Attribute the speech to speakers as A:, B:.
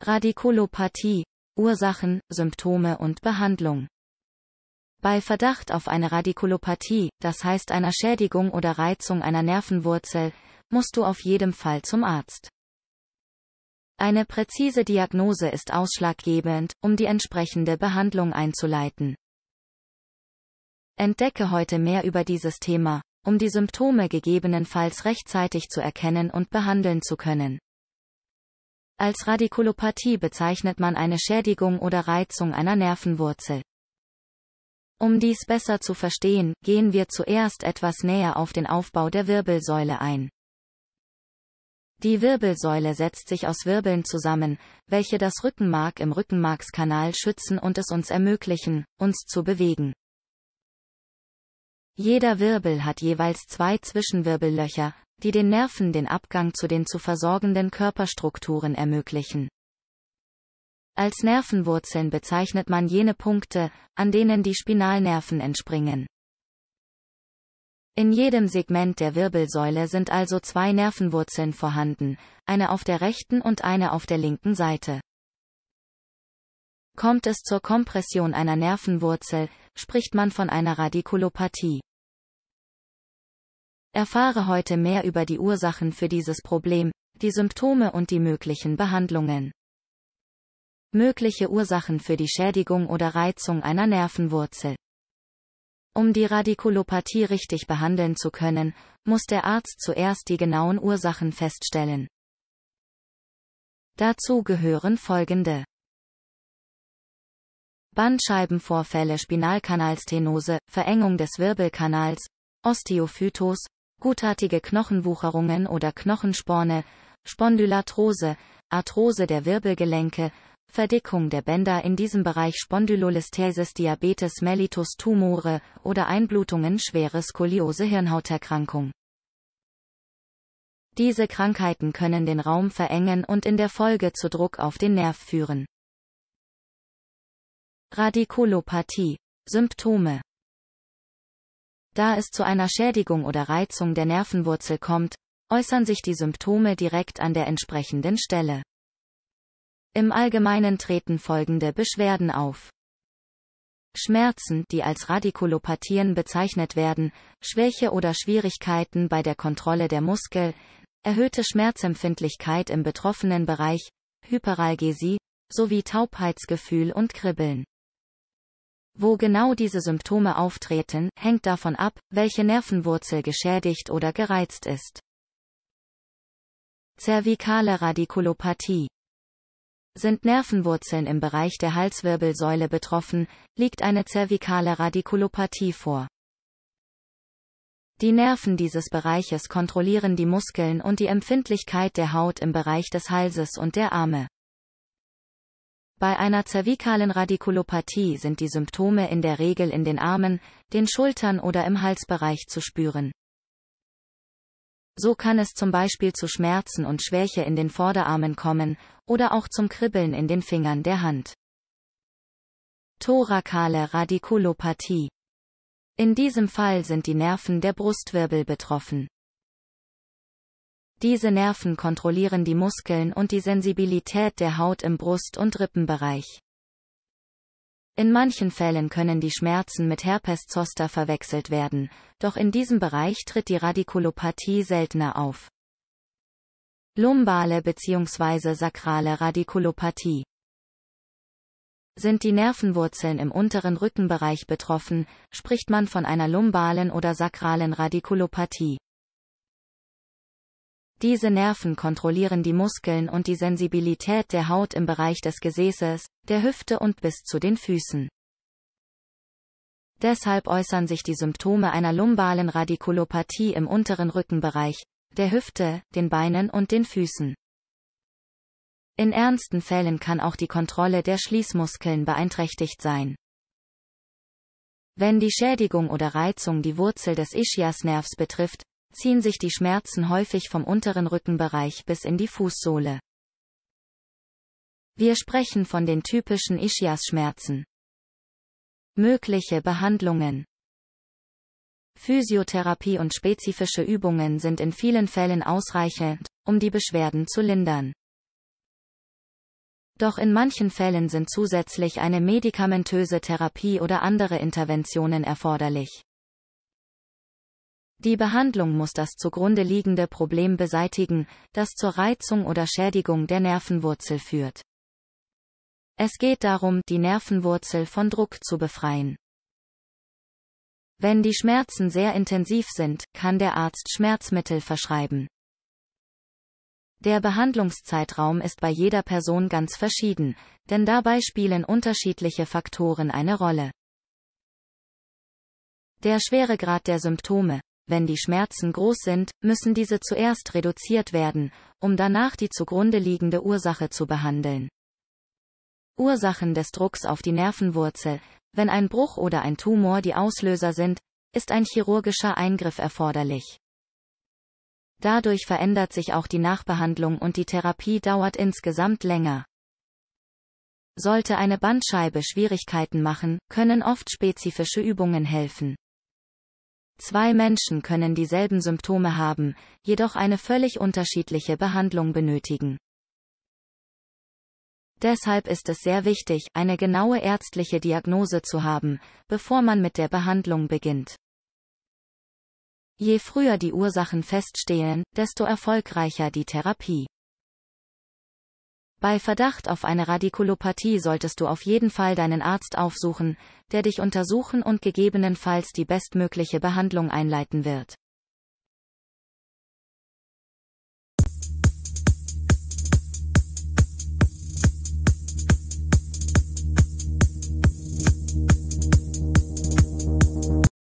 A: Radikulopathie, Ursachen, Symptome und Behandlung. Bei Verdacht auf eine Radikulopathie, das heißt einer Schädigung oder Reizung einer Nervenwurzel, musst du auf jedem Fall zum Arzt. Eine präzise Diagnose ist ausschlaggebend, um die entsprechende Behandlung einzuleiten. Entdecke heute mehr über dieses Thema, um die Symptome gegebenenfalls rechtzeitig zu erkennen und behandeln zu können. Als Radikulopathie bezeichnet man eine Schädigung oder Reizung einer Nervenwurzel. Um dies besser zu verstehen, gehen wir zuerst etwas näher auf den Aufbau der Wirbelsäule ein. Die Wirbelsäule setzt sich aus Wirbeln zusammen, welche das Rückenmark im Rückenmarkskanal schützen und es uns ermöglichen, uns zu bewegen. Jeder Wirbel hat jeweils zwei Zwischenwirbellöcher, die den Nerven den Abgang zu den zu versorgenden Körperstrukturen ermöglichen. Als Nervenwurzeln bezeichnet man jene Punkte, an denen die Spinalnerven entspringen. In jedem Segment der Wirbelsäule sind also zwei Nervenwurzeln vorhanden, eine auf der rechten und eine auf der linken Seite. Kommt es zur Kompression einer Nervenwurzel, spricht man von einer Radikulopathie. Erfahre heute mehr über die Ursachen für dieses Problem, die Symptome und die möglichen Behandlungen. Mögliche Ursachen für die Schädigung oder Reizung einer Nervenwurzel. Um die Radikulopathie richtig behandeln zu können, muss der Arzt zuerst die genauen Ursachen feststellen. Dazu gehören folgende. Bandscheibenvorfälle, Spinalkanalstenose, Verengung des Wirbelkanals, Osteophytos, gutartige Knochenwucherungen oder Knochensporne, Spondylarthrose, Arthrose der Wirbelgelenke, Verdickung der Bänder in diesem Bereich Spondylolisthasis Diabetes mellitus Tumore oder Einblutungen schwere Skoliose Hirnhauterkrankung. Diese Krankheiten können den Raum verengen und in der Folge zu Druck auf den Nerv führen. Radikulopathie. Symptome da es zu einer Schädigung oder Reizung der Nervenwurzel kommt, äußern sich die Symptome direkt an der entsprechenden Stelle. Im Allgemeinen treten folgende Beschwerden auf. Schmerzen, die als Radikulopathien bezeichnet werden, Schwäche oder Schwierigkeiten bei der Kontrolle der Muskel, erhöhte Schmerzempfindlichkeit im betroffenen Bereich, Hyperalgesie, sowie Taubheitsgefühl und Kribbeln. Wo genau diese Symptome auftreten, hängt davon ab, welche Nervenwurzel geschädigt oder gereizt ist. Zervikale Radikulopathie sind Nervenwurzeln im Bereich der Halswirbelsäule betroffen, liegt eine zervikale Radikulopathie vor. Die Nerven dieses Bereiches kontrollieren die Muskeln und die Empfindlichkeit der Haut im Bereich des Halses und der Arme. Bei einer zervikalen Radikulopathie sind die Symptome in der Regel in den Armen, den Schultern oder im Halsbereich zu spüren. So kann es zum Beispiel zu Schmerzen und Schwäche in den Vorderarmen kommen, oder auch zum Kribbeln in den Fingern der Hand. Thorakale Radikulopathie. In diesem Fall sind die Nerven der Brustwirbel betroffen. Diese Nerven kontrollieren die Muskeln und die Sensibilität der Haut im Brust- und Rippenbereich. In manchen Fällen können die Schmerzen mit Herpes zoster verwechselt werden, doch in diesem Bereich tritt die Radikulopathie seltener auf. Lumbale bzw. sakrale Radikulopathie sind die Nervenwurzeln im unteren Rückenbereich betroffen, spricht man von einer lumbalen oder sakralen Radikulopathie. Diese Nerven kontrollieren die Muskeln und die Sensibilität der Haut im Bereich des Gesäßes, der Hüfte und bis zu den Füßen. Deshalb äußern sich die Symptome einer lumbalen Radikulopathie im unteren Rückenbereich, der Hüfte, den Beinen und den Füßen. In ernsten Fällen kann auch die Kontrolle der Schließmuskeln beeinträchtigt sein. Wenn die Schädigung oder Reizung die Wurzel des Ischiasnervs betrifft, ziehen sich die Schmerzen häufig vom unteren Rückenbereich bis in die Fußsohle. Wir sprechen von den typischen Ischias-Schmerzen. Mögliche Behandlungen Physiotherapie und spezifische Übungen sind in vielen Fällen ausreichend, um die Beschwerden zu lindern. Doch in manchen Fällen sind zusätzlich eine medikamentöse Therapie oder andere Interventionen erforderlich. Die Behandlung muss das zugrunde liegende Problem beseitigen, das zur Reizung oder Schädigung der Nervenwurzel führt. Es geht darum, die Nervenwurzel von Druck zu befreien. Wenn die Schmerzen sehr intensiv sind, kann der Arzt Schmerzmittel verschreiben. Der Behandlungszeitraum ist bei jeder Person ganz verschieden, denn dabei spielen unterschiedliche Faktoren eine Rolle. Der Schweregrad der Symptome, wenn die Schmerzen groß sind, müssen diese zuerst reduziert werden, um danach die zugrunde liegende Ursache zu behandeln. Ursachen des Drucks auf die Nervenwurzel, wenn ein Bruch oder ein Tumor die Auslöser sind, ist ein chirurgischer Eingriff erforderlich. Dadurch verändert sich auch die Nachbehandlung und die Therapie dauert insgesamt länger. Sollte eine Bandscheibe Schwierigkeiten machen, können oft spezifische Übungen helfen. Zwei Menschen können dieselben Symptome haben, jedoch eine völlig unterschiedliche Behandlung benötigen. Deshalb ist es sehr wichtig, eine genaue ärztliche Diagnose zu haben, bevor man mit der Behandlung beginnt. Je früher die Ursachen feststehen, desto erfolgreicher die Therapie. Bei Verdacht auf eine Radikulopathie solltest du auf jeden Fall deinen Arzt aufsuchen, der dich untersuchen und gegebenenfalls die bestmögliche Behandlung einleiten wird.